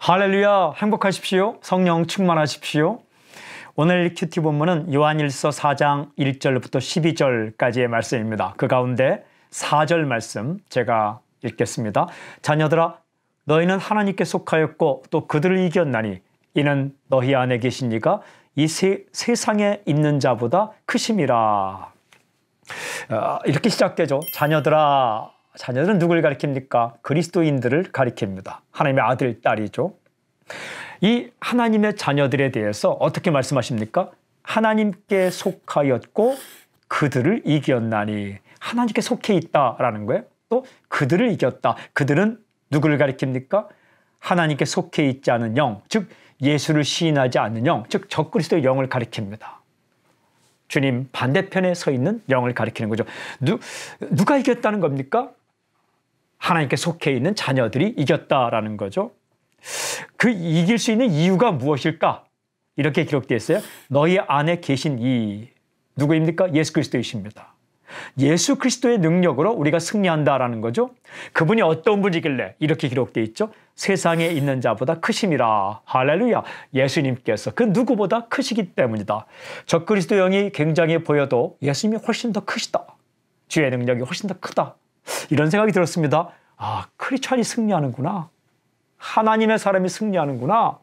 할렐루야 행복하십시오. 성령 충만하십시오. 오늘 큐티 본문은 요한일서 4장 1절부터 12절까지의 말씀입니다. 그 가운데 4절 말씀 제가 읽겠습니다. 자녀들아 너희는 하나님께 속하였고 또 그들을 이겼나니 이는 너희 안에 계신 이가 이 세, 세상에 있는 자보다 크심이라. 어, 이렇게 시작되죠. 자녀들아 자녀는 누굴 가리킵니까? 그리스도인들을 가리킵니다. 하나님의 아들, 딸이죠. 이 하나님의 자녀들에 대해서 어떻게 말씀하십니까? 하나님께 속하였고 그들을 이겼나니 하나님께 속해 있다라는 거예요. 또 그들을 이겼다. 그들은 누구를 가리킵니까? 하나님께 속해 있지 않은 영, 즉 예수를 시인하지 않는 영, 즉 적그리스도의 영을 가리킵니다. 주님 반대편에 서 있는 영을 가리키는 거죠. 누, 누가 이겼다는 겁니까? 하나님께 속해 있는 자녀들이 이겼다라는 거죠. 그 이길 수 있는 이유가 무엇일까? 이렇게 기록되어 있어요. 너희 안에 계신 이 누구입니까? 예수 그리스도이십니다. 예수 그리스도의 능력으로 우리가 승리한다라는 거죠. 그분이 어떤 분이길래 이렇게 기록되어 있죠. 세상에 있는 자보다 크심이라. 할렐루야. 예수님께서 그 누구보다 크시기 때문이다. 저 그리스도 영이 굉장히 보여도 예수님이 훨씬 더 크시다. 주의 능력이 훨씬 더 크다. 이런 생각이 들었습니다. 아, 크리스이 승리하는구나. 하나님의 사람이 승리하는구나.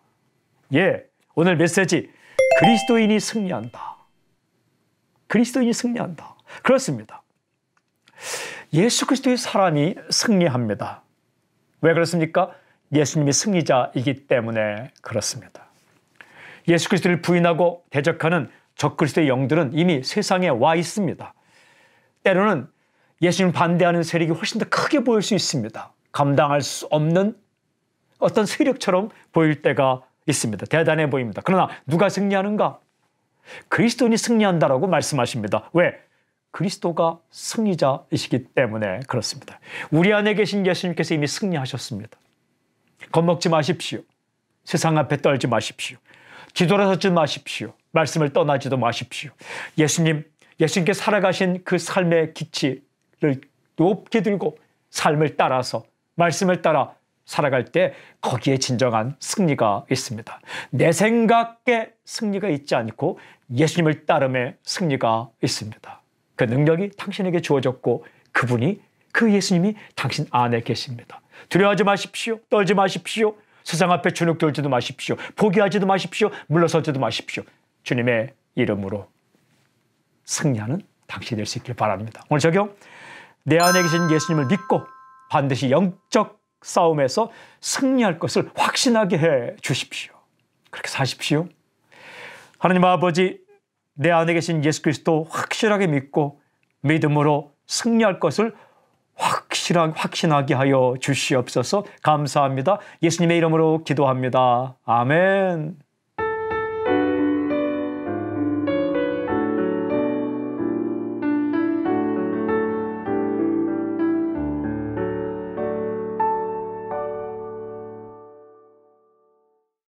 예, 오늘 메시지 그리스도인이 승리한다. 그리스도인이 승리한다. 그렇습니다. 예수 그리스도의 사람이 승리합니다. 왜 그렇습니까? 예수님이 승리자이기 때문에 그렇습니다. 예수 그리스도를 부인하고 대적하는 적그리스도의 영들은 이미 세상에 와 있습니다. 때로는 예수님 반대하는 세력이 훨씬 더 크게 보일 수 있습니다. 감당할 수 없는 어떤 세력처럼 보일 때가 있습니다. 대단해 보입니다. 그러나 누가 승리하는가? 그리스도인이 승리한다라고 말씀하십니다. 왜? 그리스도가 승리자이시기 때문에 그렇습니다. 우리 안에 계신 예수님께서 이미 승리하셨습니다. 겁먹지 마십시오. 세상 앞에 떨지 마십시오. 뒤돌아서지 마십시오. 말씀을 떠나지도 마십시오. 예수님, 예수님께 살아가신 그 삶의 기치, 높게 들고 삶을 따라서 말씀을 따라 살아갈 때 거기에 진정한 승리가 있습니다. 내 생각에 승리가 있지 않고 예수님을 따름에 승리가 있습니다. 그 능력이 당신에게 주어졌고 그분이 그 예수님이 당신 안에 계십니다. 두려워하지 마십시오. 떨지 마십시오. 세상 앞에 주눅들지도 마십시오. 포기하지도 마십시오. 물러서지도 마십시오. 주님의 이름으로 승리하는 당신이 될 수 있길 바랍니다. 오늘 적용 내 안에 계신 예수님을 믿고 반드시 영적 싸움에서 승리할 것을 확신하게 해 주십시오. 그렇게 사십시오. 하나님 아버지, 내 안에 계신 예수 그리스도 확실하게 믿고 믿음으로 승리할 것을 확실한, 확신하게 하여 주시옵소서 감사합니다. 예수님의 이름으로 기도합니다. 아멘.